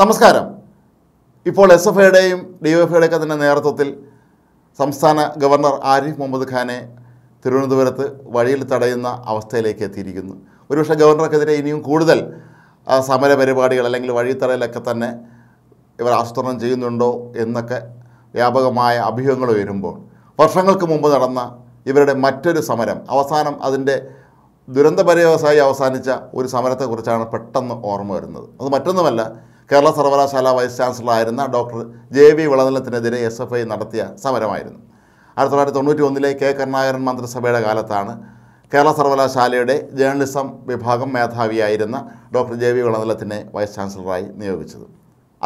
നമസ്കാരം ഇപ്പോൾ S F ഐയുടെയും ഡി എഫ് ഐയുടെയൊക്കെ തന്നെ നേതൃത്വത്തിൽ സംസ്ഥാന ഗവർണർ ആരിഫ് മുഹമ്മദ് ഖാനെ തിരുവനന്തപുരത്ത് വഴിയിൽ തടയുന്ന അവസ്ഥയിലേക്ക് എത്തിയിരിക്കുന്നു ഒരുപക്ഷെ ഗവർണർക്കെതിരെ ഇനിയും കൂടുതൽ സമര പരിപാടികൾ അല്ലെങ്കിൽ വഴിത്തടയിലൊക്കെ തന്നെ ഇവർ ആസൂത്രണം ചെയ്യുന്നുണ്ടോ എന്നൊക്കെ വ്യാപകമായ അഭ്യൂഹങ്ങൾ വരുമ്പോൾ വർഷങ്ങൾക്ക് മുമ്പ് നടന്ന ഇവരുടെ മറ്റൊരു സമരം അവസാനം അതിൻ്റെ ദുരന്തപര്യവസായി അവസാനിച്ച ഒരു സമരത്തെക്കുറിച്ചാണ് പെട്ടെന്ന് ഓർമ്മ വരുന്നത് അത് മറ്റൊന്നുമല്ല കേരള സർവകലാശാല വൈസ് ചാൻസലറായിരുന്ന ഡോക്ടർ ജെ വി വിളനിലത്തിനെതിരെ എസ് എഫ് ഐ നടത്തിയ സമരമായിരുന്നു ആയിരത്തി തൊള്ളായിരത്തി തൊണ്ണൂറ്റി ഒന്നിലെ കെ കരുണാകരൻ മന്ത്രിസഭയുടെ കാലത്താണ് കേരള സർവകലാശാലയുടെ ജേർണലിസം വിഭാഗം മേധാവിയായിരുന്ന ഡോക്ടർ ജെ വി വിളനിലത്തിനെ വൈസ് ചാൻസലറായി നിയോഗിച്ചത്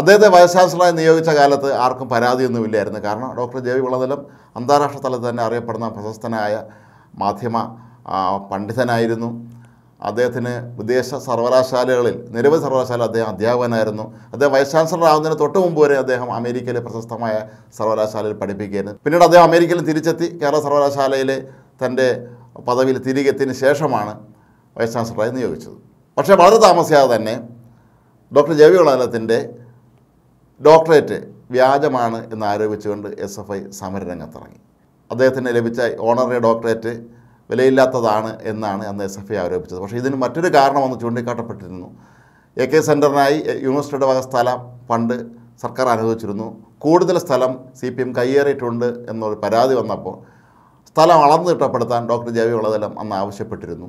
അദ്ദേഹത്തെ വൈസ് ചാൻസലറായി നിയോഗിച്ച കാലത്ത് ആർക്കും പരാതിയൊന്നുമില്ലായിരുന്നു കാരണം ഡോക്ടർ ജെ വി വിളനിലം അന്താരാഷ്ട്ര തലത്തിൽ തന്നെ അറിയപ്പെടുന്ന പ്രശസ്തനായ മാധ്യമ പണ്ഡിതനായിരുന്നു അദ്ദേഹത്തിന് വിദേശ സർവകലാശാലകളിൽ നിരവധി സർവകലാശാല അദ്ദേഹം അധ്യാപകനായിരുന്നു അദ്ദേഹം വൈസ് ചാൻസലർ ആകുന്നതിന് തൊട്ട് മുമ്പ് വരെ അദ്ദേഹം അമേരിക്കയിലെ പ്രശസ്തമായ സർവകലാശാലയിൽ പഠിപ്പിക്കുകയായിരുന്നു പിന്നീട് അദ്ദേഹം അമേരിക്കയിൽ തിരിച്ചെത്തി കേരള സർവകലാശാലയിൽ തൻ്റെ പദവിയിൽ തിരികെത്തിന് ശേഷമാണ് വൈസ് ചാൻസലറായി നിയോഗിച്ചത് പക്ഷേ വളരെ താമസിയാതെ തന്നെ ഡോക്ടർ ജെ വി വളാലത്തിൻ്റെ ഡോക്ടറേറ്റ് വ്യാജമാണ് എന്നാരോപിച്ചുകൊണ്ട് എസ് എഫ് ഐ സമരരംഗത്തിറങ്ങി അദ്ദേഹത്തിന് ലഭിച്ച ഓണറി ഡോക്ടറേറ്റ് വിലയില്ലാത്തതാണ് എന്നാണ് അന്ന് എസ് എഫ് ഐ ആരോപിച്ചത് പക്ഷേ ഇതിന് മറ്റൊരു ഒന്ന് ചൂണ്ടിക്കാട്ടപ്പെട്ടിരുന്നു എ കെ സെൻറ്ററിനായി യൂണിവേഴ്സിറ്റിയുടെ വക സ്ഥലം പണ്ട് സർക്കാർ അനുവദിച്ചിരുന്നു കൂടുതൽ സ്ഥലം സി പി എം കയ്യേറിയിട്ടുണ്ട് എന്നൊരു പരാതി വന്നപ്പോൾ സ്ഥലം അളന്ന് തിട്ടപ്പെടുത്താൻ ഡോക്ടർ ജെ വി വളതലം അന്ന് ആവശ്യപ്പെട്ടിരുന്നു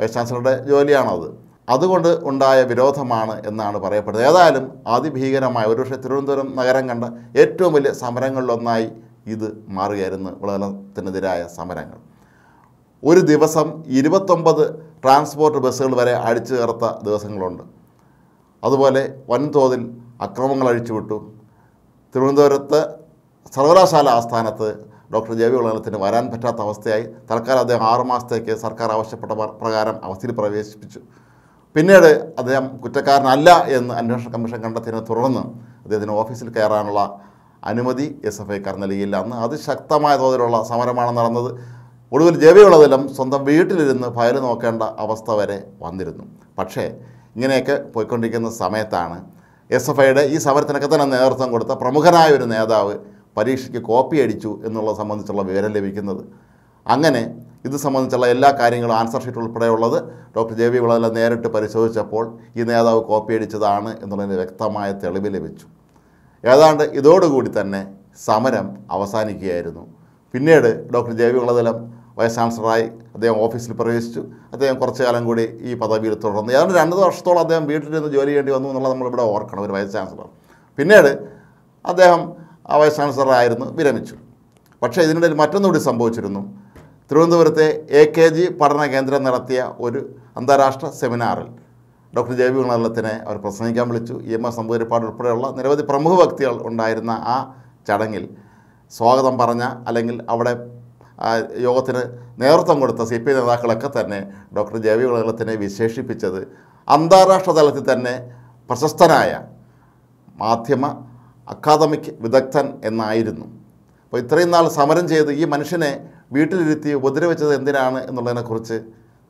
വൈസ് ചാൻസലറുടെ ജോലിയാണത് അതുകൊണ്ട് ഉണ്ടായ വിരോധമാണ് എന്നാണ് പറയപ്പെടുന്നത് ഏതായാലും അതിഭീകരമായ ഒരുപക്ഷെ തിരുവനന്തപുരം നഗരം കണ്ട ഏറ്റവും വലിയ സമരങ്ങളിലൊന്നായി ഇത് മാറുകയായിരുന്നു വളതലത്തിനെതിരായ സമരങ്ങൾ ഒരു ദിവസം ഇരുപത്തൊമ്പത് ട്രാൻസ്പോർട്ട് ബസ്സുകൾ വരെ അഴിച്ചു കയർത്ത ദിവസങ്ങളുണ്ട് അതുപോലെ വൻതോതിൽ അക്രമങ്ങൾ അഴിച്ചുവിട്ടു തിരുവനന്തപുരത്ത് സർവകലാശാല ആസ്ഥാനത്ത് ഡോക്ടർ ജൈവവിളനത്തിന് വരാൻ പറ്റാത്ത അവസ്ഥയായി തൽക്കാലം അദ്ദേഹം ആറുമാസത്തേക്ക് സർക്കാർ ആവശ്യപ്പെട്ട പ്രകാരം അവസ്ഥയിൽ പ്രവേശിപ്പിച്ചു പിന്നീട് അദ്ദേഹം കുറ്റക്കാരനല്ല എന്ന് അന്വേഷണ കമ്മീഷൻ കണ്ടെത്തിയതിനെ തുടർന്ന് അദ്ദേഹത്തിന് ഓഫീസിൽ കയറാനുള്ള അനുമതി എസ് എഫ് ഐക്കാർ നൽകിയില്ല അന്ന് അതിശക്തമായ തോതിലുള്ള സമരമാണ് നടന്നത് ഒടുവിൽ ജൈവവിളവിലും സ്വന്തം വീട്ടിലിരുന്ന് ഫയൽ നോക്കേണ്ട അവസ്ഥ വരെ വന്നിരുന്നു പക്ഷേ ഇങ്ങനെയൊക്കെ പോയിക്കൊണ്ടിരിക്കുന്ന സമയത്താണ് എസ് എഫ് ഐയുടെ ഈ സമരത്തിനൊക്കെ തന്നെ നേതൃത്വം കൊടുത്ത പ്രമുഖനായ ഒരു നേതാവ് പരീക്ഷയ്ക്ക് കോപ്പി അടിച്ചു എന്നുള്ളത് സംബന്ധിച്ചുള്ള വിവരം ലഭിക്കുന്നത് അങ്ങനെ ഇത് സംബന്ധിച്ചുള്ള എല്ലാ കാര്യങ്ങളും ആൻസർ ഷീറ്റ് ഉൾപ്പെടെയുള്ളത് ഡോക്ടർ ജെ വി വിളവില നേരിട്ട് പരിശോധിച്ചപ്പോൾ ഈ നേതാവ് കോപ്പി അടിച്ചതാണ് എന്നുള്ളതിന് വ്യക്തമായ തെളിവ് ലഭിച്ചു ഏതാണ്ട് ഇതോടുകൂടി തന്നെ സമരം അവസാനിക്കുകയായിരുന്നു പിന്നീട് ഡോക്ടർ ജെ വി വിളതലം വൈസ് ചാൻസലറായി അദ്ദേഹം ഓഫീസിൽ പ്രവേശിച്ചു അദ്ദേഹം കുറച്ച് കാലം കൂടി ഈ പദവിയിൽ തുടർന്നു ഏതാണ്ട് രണ്ട് വർഷത്തോളം അദ്ദേഹം വീട്ടിലിരുന്ന് ജോലി ചെയ്യേണ്ടി വന്നു എന്നുള്ളത് നമ്മളിവിടെ ഓർക്കണം ഒരു വൈസ് ചാൻസലർ പിന്നീട് അദ്ദേഹം ആ വൈസ് ചാൻസലറായിരുന്നു വിരമിച്ചു പക്ഷേ ഇതിനിടയിൽ മറ്റൊന്നുകൂടി സംഭവിച്ചിരുന്നു തിരുവനന്തപുരത്തെ എ കെ ജി പഠന കേന്ദ്രം നടത്തിയ ഒരു അന്താരാഷ്ട്ര സെമിനാറിൽ ഡോക്ടർ ജെ വി ഗുണലത്തിനെ അവർ പ്രസംഗിക്കാൻ വിളിച്ചു ഇ എം എസ് നമ്പൂതിരിപ്പാട് ഉൾപ്പെടെയുള്ള നിരവധി പ്രമുഖ വ്യക്തികൾ ഉണ്ടായിരുന്ന ആ ചടങ്ങിൽ സ്വാഗതം പറഞ്ഞ അല്ലെങ്കിൽ അവിടെ ആ യോഗത്തിന് നേതൃത്വം കൊടുത്ത സി പി നേതാക്കളൊക്കെ തന്നെ ഡോക്ടർ ജൈവി വിളകളത്തിനെ വിശേഷിപ്പിച്ചത് അന്താരാഷ്ട്ര തലത്തിൽ തന്നെ പ്രശസ്തനായ മാധ്യമ അക്കാദമിക് വിദഗ്ധൻ എന്നായിരുന്നു അപ്പോൾ ഇത്രയും നാൾ സമരം ചെയ്ത് ഈ മനുഷ്യനെ വീട്ടിലിരുത്തി ഉപദ്രവിച്ചത് എന്തിനാണ് എന്നുള്ളതിനെക്കുറിച്ച്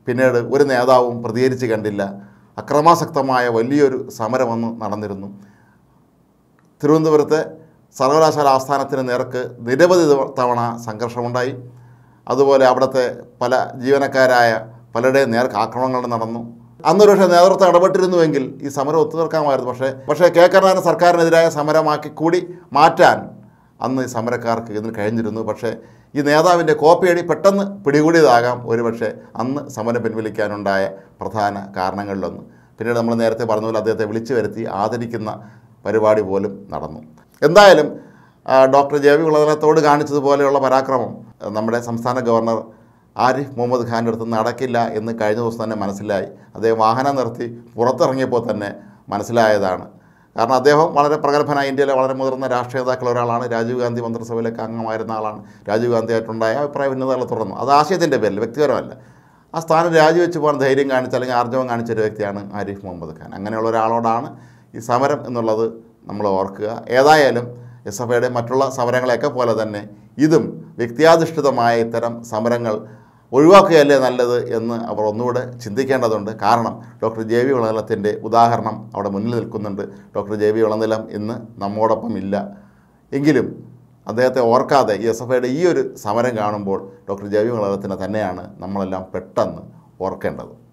പിന്നീട് ഒരു നേതാവും പ്രതികരിച്ച് കണ്ടില്ല അക്രമാസക്തമായ വലിയൊരു സമരമൊന്ന് നടന്നിരുന്നു തിരുവനന്തപുരത്തെ സർവകലാശാല ആസ്ഥാനത്തിന് നേർക്ക് നിരവധി തവണ സംഘർഷമുണ്ടായി അതുപോലെ അവിടുത്തെ പല ജീവനക്കാരായ പലരുടെയും നേർക്ക് ആക്രമണങ്ങൾ നടന്നു അന്നൊരു പക്ഷേ നേതൃത്വം ഇടപെട്ടിരുന്നുവെങ്കിൽ ഈ സമരം ഒത്തുതീർക്കാമായിരുന്നു പക്ഷേ പക്ഷേ കെ കരുണാകരൻ സർക്കാരിനെതിരായ സമരമാക്കി കൂടി മാറ്റാൻ അന്ന് ഈ സമരക്കാർക്ക് ഇതിന് കഴിഞ്ഞിരുന്നു പക്ഷേ ഈ നേതാവിൻ്റെ കോപ്പിയടി പെട്ടെന്ന് പിടികൂടിയതാകാം ഒരുപക്ഷെ അന്ന് സമരം പിൻവലിക്കാനുണ്ടായ പ്രധാന കാരണങ്ങളിലൊന്ന് പിന്നീട് നമ്മൾ നേരത്തെ പറഞ്ഞ പോലെ അദ്ദേഹത്തെ വിളിച്ചു വരുത്തി ആദരിക്കുന്ന പരിപാടി പോലും നടന്നു എന്തായാലും ഡോക്ടർ ജെ വി ഉള്ളതിനത്തോട് കാണിച്ചതുപോലെയുള്ള പരാക്രമം നമ്മുടെ സംസ്ഥാന ഗവർണർ ആരിഫ് മുഹമ്മദ് ഖാൻ്റെ അടുത്ത് നടക്കില്ല എന്ന് കഴിഞ്ഞ ദിവസം തന്നെ മനസ്സിലായി അദ്ദേഹം വാഹനം നിർത്തി പുറത്തിറങ്ങിയപ്പോൾ തന്നെ മനസ്സിലായതാണ് കാരണം അദ്ദേഹം വളരെ പ്രഗത്ഭനായ ഇന്ത്യയിലെ വളരെ മുതിർന്ന രാഷ്ട്രീയ നേതാക്കൾ ഒരാളാണ് രാജീവ് ഗാന്ധി മന്ത്രിസഭയിലൊക്കെ അംഗമായിരുന്ന ആളാണ് രാജീവ് ഗാന്ധിയായിട്ടുണ്ടായ അഭിപ്രായ ഭിന്നതകളെ തുടർന്നു അത് ആശയത്തിൻ്റെ പേരിൽ വ്യക്തിപരമല്ല ആ സ്ഥാനം രാജിവെച്ച് പോകാൻ ധൈര്യം കാണിച്ച അല്ലെങ്കിൽ ആർജവം കാണിച്ച ഒരു വ്യക്തിയാണ് ആരിഫ് മുഹമ്മദ് ഖാൻ അങ്ങനെയുള്ള ഒരാളോടാണ് ഈ സമരം എന്നുള്ളത് നമ്മൾ ഓർക്കുക ഏതായാലും എസ് എഫ് ഐയുടെ മറ്റുള്ള സമരങ്ങളെയൊക്കെ പോലെ തന്നെ ഇതും വ്യക്തിയാധിഷ്ഠിതമായ ഇത്തരം സമരങ്ങൾ ഒഴിവാക്കുകയല്ലേ നല്ലത് എന്ന് അവർ ഒന്നുകൂടെ ചിന്തിക്കേണ്ടതുണ്ട് കാരണം ഡോക്ടർ ജെ വി വിളനിലത്തിൻ്റെ ഉദാഹരണം അവിടെ മുന്നിൽ നിൽക്കുന്നുണ്ട് ഡോക്ടർ ജെ വി വിളനിലം ഇന്ന് നമ്മോടൊപ്പം ഇല്ല എങ്കിലും അദ്ദേഹത്തെ ഓർക്കാതെ ഈ എസ് എഫ് ഐയുടെ ഈ ഒരു സമരം കാണുമ്പോൾ ഡോക്ടർ ജെ വി വിളനിലത്തിനെ തന്നെയാണ് നമ്മളെല്ലാം പെട്ടെന്ന് ഓർക്കേണ്ടത്